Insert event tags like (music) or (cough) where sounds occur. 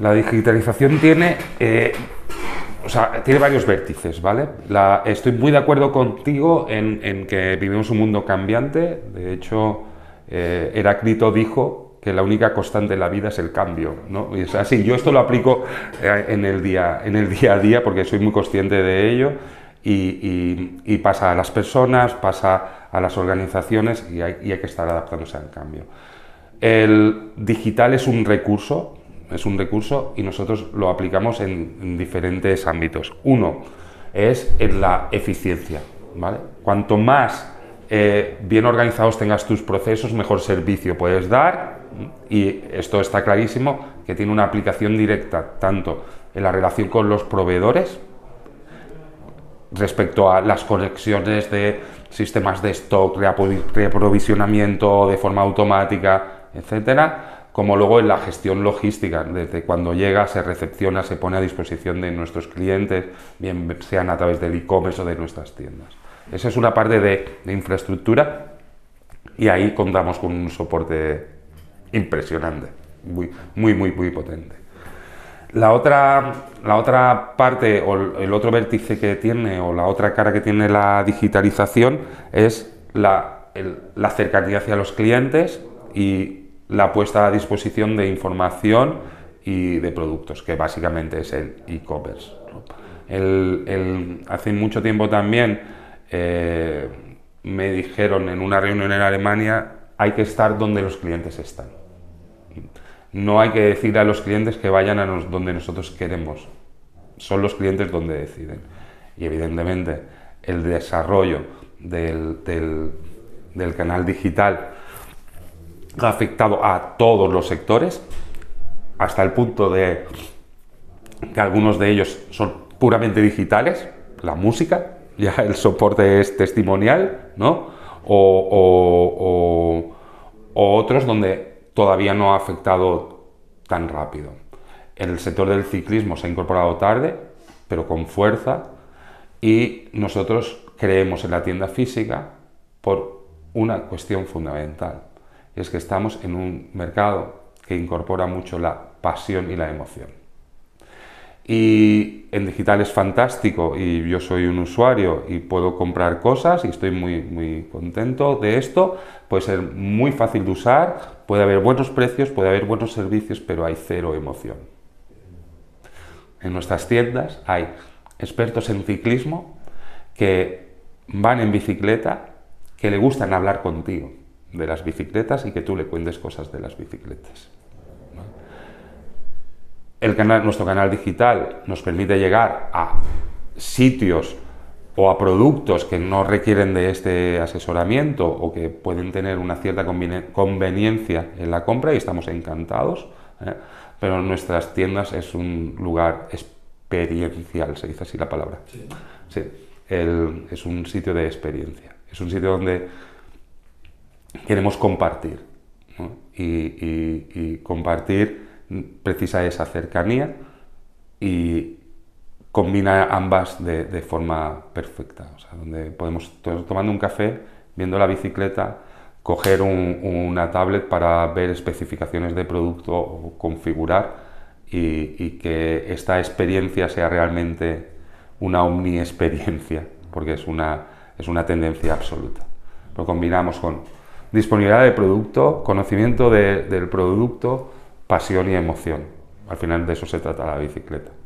La digitalización tiene, eh, tiene varios vértices, ¿vale? estoy muy de acuerdo contigo en, que vivimos un mundo cambiante. De hecho, eh, Heráclito dijo que la única constante en la vida es el cambio, ¿no? así. Yo esto lo aplico eh, en el día, en el día a día porque soy muy consciente de ello. Y, pasa a las personas, pasa a las organizaciones y hay que estar adaptándose al cambio. El digital es un recurso, es un recurso y nosotros lo aplicamos en, diferentes ámbitos. Uno es en la eficiencia. Cuanto más eh, bien organizados tengas tus procesos, mejor servicio puedes dar. Y esto está clarísimo que tiene una aplicación directa tanto en la relación con los proveedores, respecto a las conexiones de sistemas de stock, reaprovisionamiento de forma automática, etcétera, como luego en la gestión logística, desde cuando llega, se recepciona, se pone a disposición de nuestros clientes, bien sean a través del e-commerce o de nuestras tiendas. Esa es una parte de, infraestructura y ahí contamos con un soporte impresionante, muy, muy, muy, muy potente. La otra, la otra parte o el otro vértice que tiene o la otra cara que tiene la digitalización es la, la cercanía hacia los clientes y la puesta a disposición de información y de productos, que básicamente es el e-commerce. hace mucho tiempo también eh, me dijeron en una reunión en Alemania, hay que estar donde los clientes están. No hay que decir a los clientes que vayan a donde nosotros queremos. Son los clientes donde deciden. Y evidentemente el desarrollo del canal digital ha afectado a todos los sectores, hasta el punto de que algunos de ellos son puramente digitales, la música, (laughs) ya el soporte es testimonial, O, otros donde todavía no ha afectado tan rápido. en El sector del ciclismo se ha incorporado tarde, pero con fuerza, y nosotros creemos en la tienda física por una cuestión fundamental es que estamos en un mercado que incorpora mucho la pasión y la emoción. Y en digital es fantástico y yo soy un usuario y puedo comprar cosas y estoy muy, muy contento de esto. Puede ser muy fácil de usar, puede haber buenos precios, puede haber buenos servicios, pero hay cero emoción. En nuestras tiendas hay expertos en ciclismo que van en bicicleta, que le gustan hablar contigo, de las bicicletas y que tú le cuentes cosas de las bicicletas. El nuestro canal digital nos permite llegar a sitios o a productos que no requieren de este asesoramiento o que pueden tener una cierta conveniencia en la compra y estamos encantados. ¿eh? Pero nuestras tiendas es un lugar experiencial, se dice así la palabra. Sí. es un sitio de experiencia. Es un sitio donde queremos compartir. Y, compartir precisa esa cercanía y combina ambas de, forma perfecta. donde podemos, tomando un café, viendo la bicicleta, coger una tablet para ver especificaciones de producto o configurar y, y que esta experiencia sea realmente una omni experiencia, porque es una, es una tendencia absoluta. Lo combinamos con disponibilidad de producto, conocimiento del producto, pasión y emoción. Al final de eso se trata la bicicleta.